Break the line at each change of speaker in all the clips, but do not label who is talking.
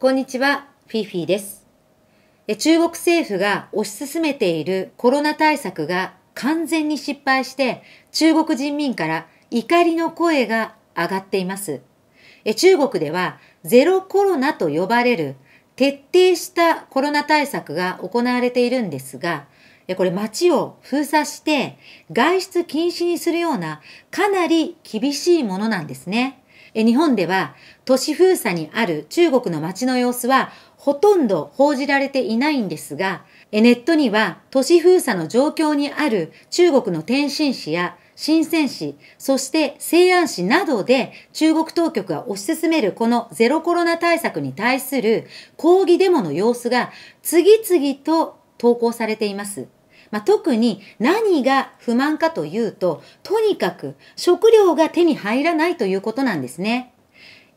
こんにちは、フィフィです。中国政府が推し進めているコロナ対策が完全に失敗して、中国人民から怒りの声が上がっています。中国ではゼロコロナと呼ばれる徹底したコロナ対策が行われているんですが、これ街を封鎖して外出禁止にするようなかなり厳しいものなんですね。日本では都市封鎖にある中国の街の様子はほとんど報じられていないんですが、ネットには都市封鎖の状況にある中国の天津市や深セ市、そして西安市などで中国当局が推し進めるこのゼロコロナ対策に対する抗議デモの様子が次々と投稿されています。まあ、特に何が不満かというと、とにかく食料が手に入らないということなんですね。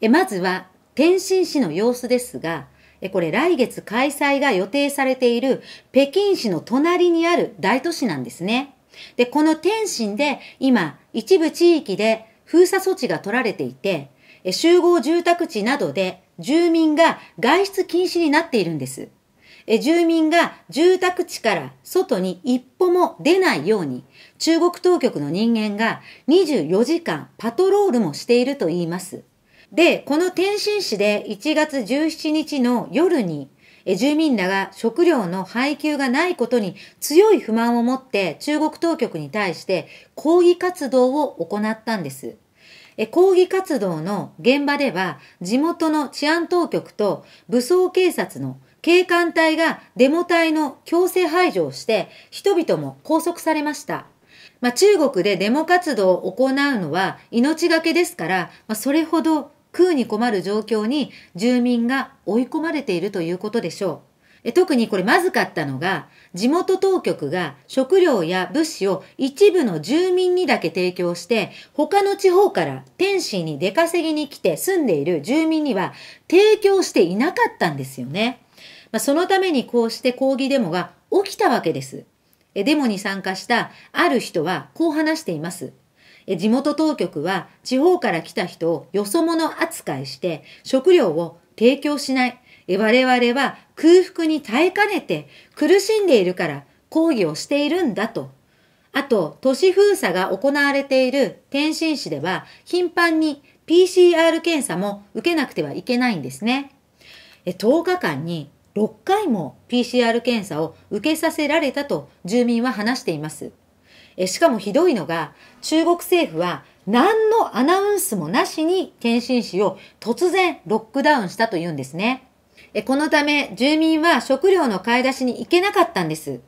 えまずは、天津市の様子ですが、えこれ来月開催が予定されている北京市の隣にある大都市なんですね。で、この天津で今一部地域で封鎖措置が取られていて、集合住宅地などで住民が外出禁止になっているんです。え住民が住宅地から外に一歩も出ないように、中国当局の人間が24時間パトロールもしていると言います。で、この天津市で1月17日の夜に、住民らが食料の配給がないことに強い不満を持って中国当局に対して抗議活動を行ったんです。抗議活動の現場では地元の治安当局と武装警察の警官隊がデモ隊の強制排除をして、人々も拘束されました。まあ、中国でデモ活動を行うのは命がけですから、まあ、それほど食うに困る状況に住民が追い込まれているということでしょう。特にこれまずかったのが、地元当局が食料や物資を一部の住民にだけ提供して、他の地方から天津に出稼ぎに来て住んでいる住民には提供していなかったんですよね。まあ、そのためにこうして抗議デモが起きたわけです。デモに参加したある人はこう話しています。地元当局は地方から来た人をよそ者扱いして食料を提供しない。我々は空腹に耐えかねて苦しんでいるから抗議をしているんだと。あと、都市封鎖が行われている天津市では頻繁に PCR 検査も受けなくてはいけないんですね。10日間に6回も PCR 検査を受けさせられたと住民は話しています。えしかもひどいのが、中国政府は何のアナウンスもなしに天津市を突然ロックダウンしたというんですね。えこのため住民は食料の買い出しに行けなかったんです。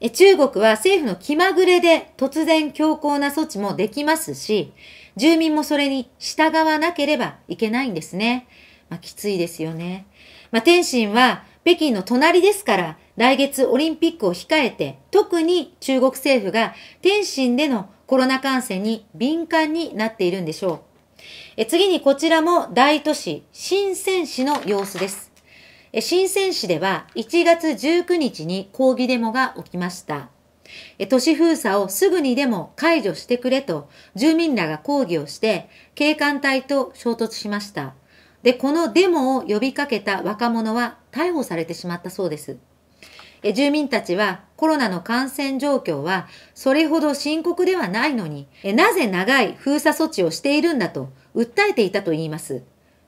え中国は政府の気まぐれで突然強硬な措置もできますし、住民もそれに従わなければいけないんですね。まあ、きついですよね。まあ、天津は北京の隣ですから、来月オリンピックを控えて、特に中国政府が天津でのコロナ感染に敏感になっているんでしょう。え次にこちらも大都市、深セ市の様子です。え深セ市では1月19日に抗議デモが起きました。都市封鎖をすぐにでも解除してくれと住民らが抗議をして警官隊と衝突しました。で、このデモを呼びかけた若者は逮捕されてしまったそうです。え住民たちはコロナの感染状況はそれほど深刻ではないのにえ、なぜ長い封鎖措置をしているんだと訴えていたと言います。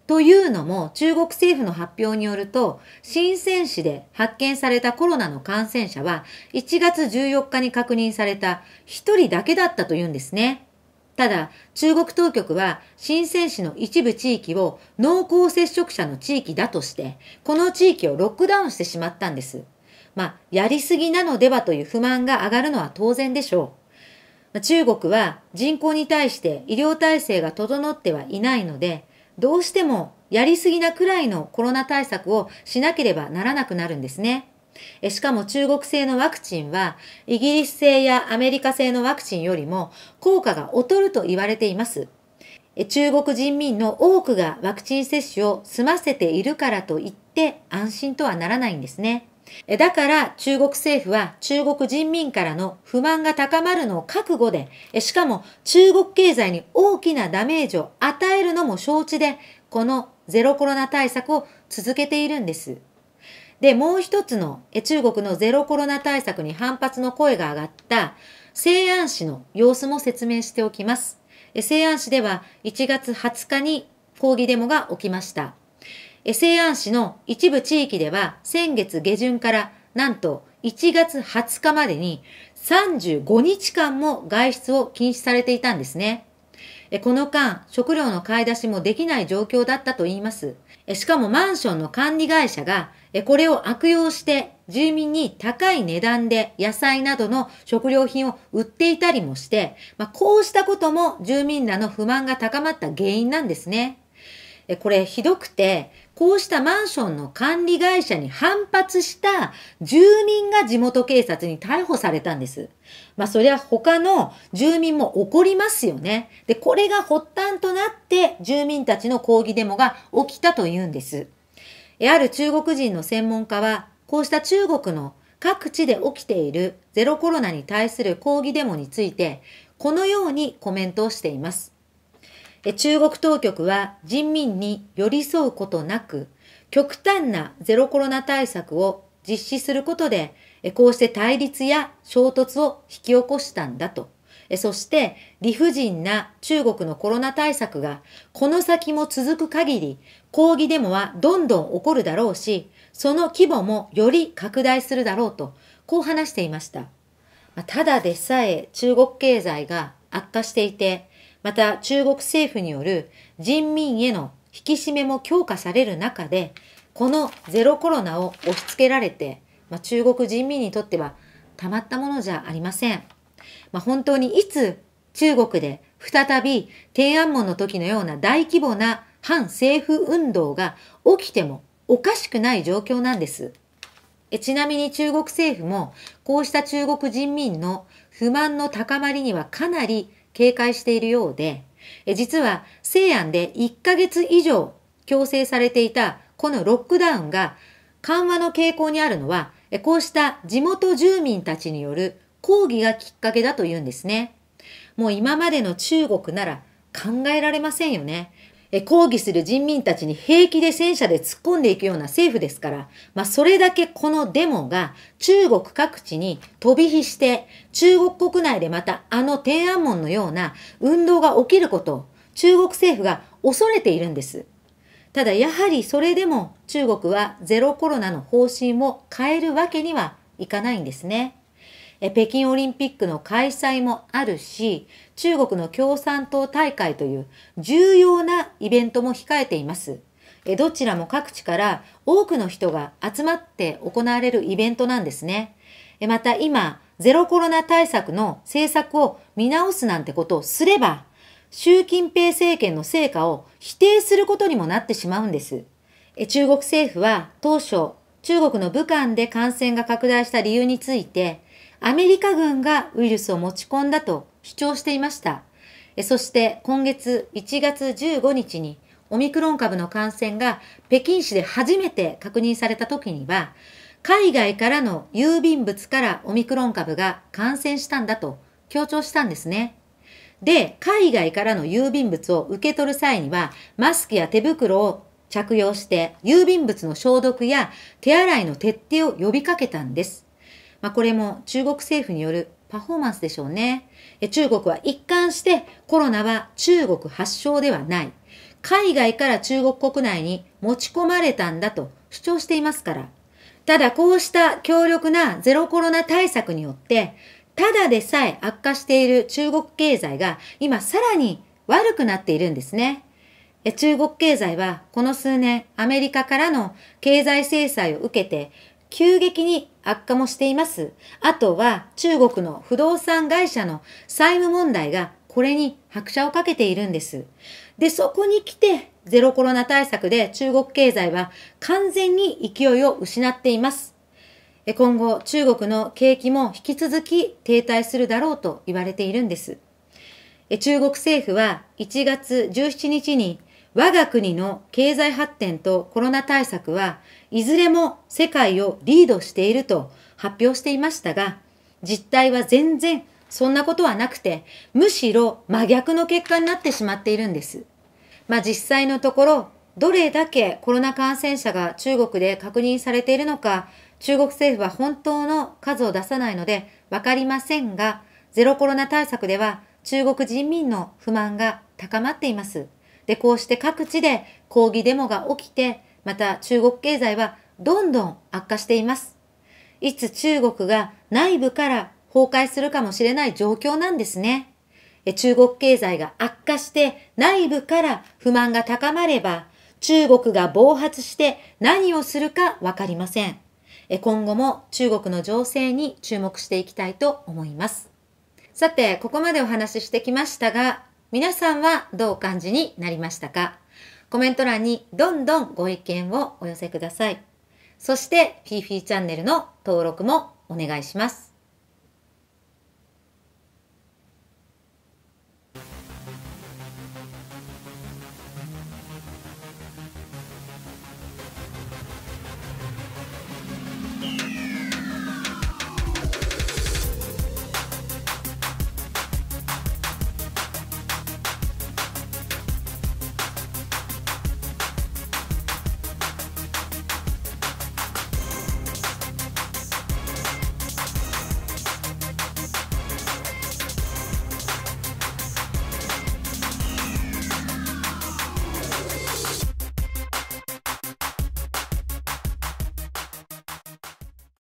というのも中国政府の発表によると、深セ市で発見されたコロナの感染者は1月14日に確認された1人だけだったというんですね。ただ、中国当局は、深圳市の一部地域を濃厚接触者の地域だとして、この地域をロックダウンしてしまったんです。まあ、やりすぎなのではという不満が上がるのは当然でしょう。中国は人口に対して医療体制が整ってはいないので、どうしてもやりすぎなくらいのコロナ対策をしなければならなくなるんですね。えしかも中国製のワクチンは、イギリス製やアメリカ製のワクチンよりも効果が劣ると言われています。中国人民の多くがワクチン接種を済ませているからといって安心とはならないんですね。だから中国政府は中国人民からの不満が高まるのを覚悟で、しかも中国経済に大きなダメージを与えるのも承知で、このゼロコロナ対策を続けているんです。で、もう一つの中国のゼロコロナ対策に反発の声が上がった西安市の様子も説明しておきます。西安市では1月20日に抗議デモが起きました。西安市の一部地域では先月下旬からなんと1月20日までに35日間も外出を禁止されていたんですね。この間、食料の買い出しもできない状況だったと言います。しかもマンションの管理会社が、これを悪用して住民に高い値段で野菜などの食料品を売っていたりもして、まあ、こうしたことも住民らの不満が高まった原因なんですね。これひどくて、こうしたマンションの管理会社に反発した住民が地元警察に逮捕されたんです。まあそりゃ他の住民も怒りますよね。で、これが発端となって住民たちの抗議デモが起きたというんです。ある中国人の専門家は、こうした中国の各地で起きているゼロコロナに対する抗議デモについて、このようにコメントをしています。中国当局は人民に寄り添うことなく、極端なゼロコロナ対策を実施することで、こうして対立や衝突を引き起こしたんだと。そして理不尽な中国のコロナ対策がこの先も続く限り抗議デモはどんどん起こるだろうし、その規模もより拡大するだろうと、こう話していました。ただでさえ中国経済が悪化していて、また中国政府による人民への引き締めも強化される中で、このゼロコロナを押し付けられて、まあ、中国人民にとってはたまったものじゃありません。まあ、本当にいつ中国で再び天安門の時のような大規模な反政府運動が起きてもおかしくない状況なんです。えちなみに中国政府もこうした中国人民の不満の高まりにはかなり警戒しているようで、実は西安で1ヶ月以上強制されていたこのロックダウンが緩和の傾向にあるのは、こうした地元住民たちによる抗議がきっかけだというんですね。もう今までの中国なら考えられませんよね。え抗議する人民たちに平気で戦車で突っ込んでいくような政府ですから、まあ、それだけこのデモが中国各地に飛び火して、中国国内でまたあの天安門のような運動が起きることを中国政府が恐れているんです。ただやはりそれでも中国はゼロコロナの方針を変えるわけにはいかないんですね。北京オリンピックの開催もあるし、中国の共産党大会という重要なイベントも控えています。どちらも各地から多くの人が集まって行われるイベントなんですね。また今、ゼロコロナ対策の政策を見直すなんてことをすれば、習近平政権の成果を否定することにもなってしまうんです。中国政府は当初、中国の武漢で感染が拡大した理由について、アメリカ軍がウイルスを持ち込んだと主張していました。そして今月1月15日にオミクロン株の感染が北京市で初めて確認された時には、海外からの郵便物からオミクロン株が感染したんだと強調したんですね。で、海外からの郵便物を受け取る際には、マスクや手袋を着用して、郵便物の消毒や手洗いの徹底を呼びかけたんです。まあ、これも中国政府によるパフォーマンスでしょうね。中国は一貫してコロナは中国発祥ではない。海外から中国国内に持ち込まれたんだと主張していますから。ただこうした強力なゼロコロナ対策によって、ただでさえ悪化している中国経済が今さらに悪くなっているんですね。中国経済はこの数年アメリカからの経済制裁を受けて急激に悪化もしています。あとは中国の不動産会社の債務問題がこれに拍車をかけているんです。で、そこに来てゼロコロナ対策で中国経済は完全に勢いを失っています。今後、中国の景気も引き続き停滞するだろうと言われているんです。中国政府は1月17日に我が国の経済発展とコロナ対策はいずれも世界をリードしていると発表していましたが、実態は全然そんなことはなくて、むしろ真逆の結果になってしまっているんです。まあ実際のところ、どれだけコロナ感染者が中国で確認されているのか、中国政府は本当の数を出さないのでわかりませんが、ゼロコロナ対策では中国人民の不満が高まっています。で、こうして各地で抗議デモが起きて、また中国経済はどんどん悪化しています。いつ中国が内部から崩壊するかもしれない状況なんですね。中国経済が悪化して内部から不満が高まれば、中国が暴発して何をするかわかりません。今後も中国の情勢に注目していきたいと思います。さて、ここまでお話ししてきましたが、皆さんはどうお感じになりましたかコメント欄にどんどんご意見をお寄せください。そして、フィーフィーチャンネルの登録もお願いします。